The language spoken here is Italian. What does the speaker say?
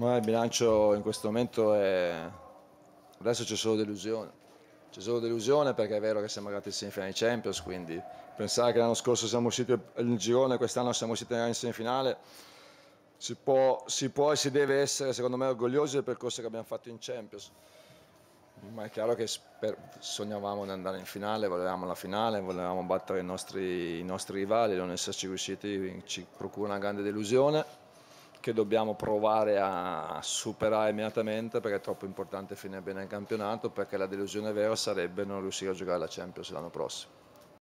Ma il bilancio in questo momento è... Adesso c'è solo delusione. C'è solo delusione perché è vero che siamo arrivati in semifinale di Champions, quindi pensare che l'anno scorso siamo usciti in girone, e quest'anno siamo usciti in semifinale, si può, si può, e si deve essere secondo me orgogliosi del percorso che abbiamo fatto in Champions. Ma è chiaro che sognavamo di andare in finale, volevamo la finale, volevamo battere i nostri, i nostri rivali, non esserci riusciti ci procura una grande delusione che dobbiamo provare a superare immediatamente perché è troppo importante finire bene il campionato perché la delusione vera sarebbe non riuscire a giocare la Champions l'anno prossimo.